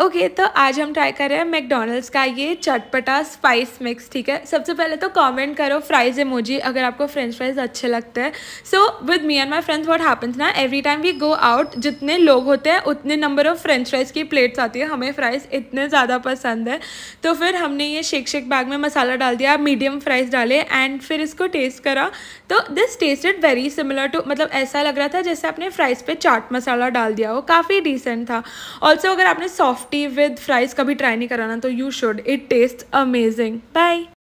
okay okay, तो आज हम ट्राई कर रहे हैं मैकडोनल्ड्स का ये चटपटा स्पाइस मिक्स ठीक है सबसे पहले तो कमेंट करो फ्राइज इमोजी अगर आपको फ्रेंच फ्राइज अच्छे लगते हैं so with me and my friends what happens ना every time we go out जितने लोग होते हैं उतने नंबर ऑफ फ्रेंच फ्राइज की प्लेट्स आती है हमें फ्राइज इतने ज़्यादा पसंद है तो फिर हमने ये शेक शेक बैग में मसाला डाल दिया मीडियम फ्राइज डाले एंड फिर इसको टेस्ट करा तो this tasted very similar to मतलब ऐसा लग रहा था जैसे आपने फ्राइज पर चाट मसाला डाल दिया हो काफ़ी डिसेंट था ऑल्सो अगर आपने सॉफ्ट टी विद फ्राइज़ कभी ट्राई नहीं कराना तो you should it taste amazing bye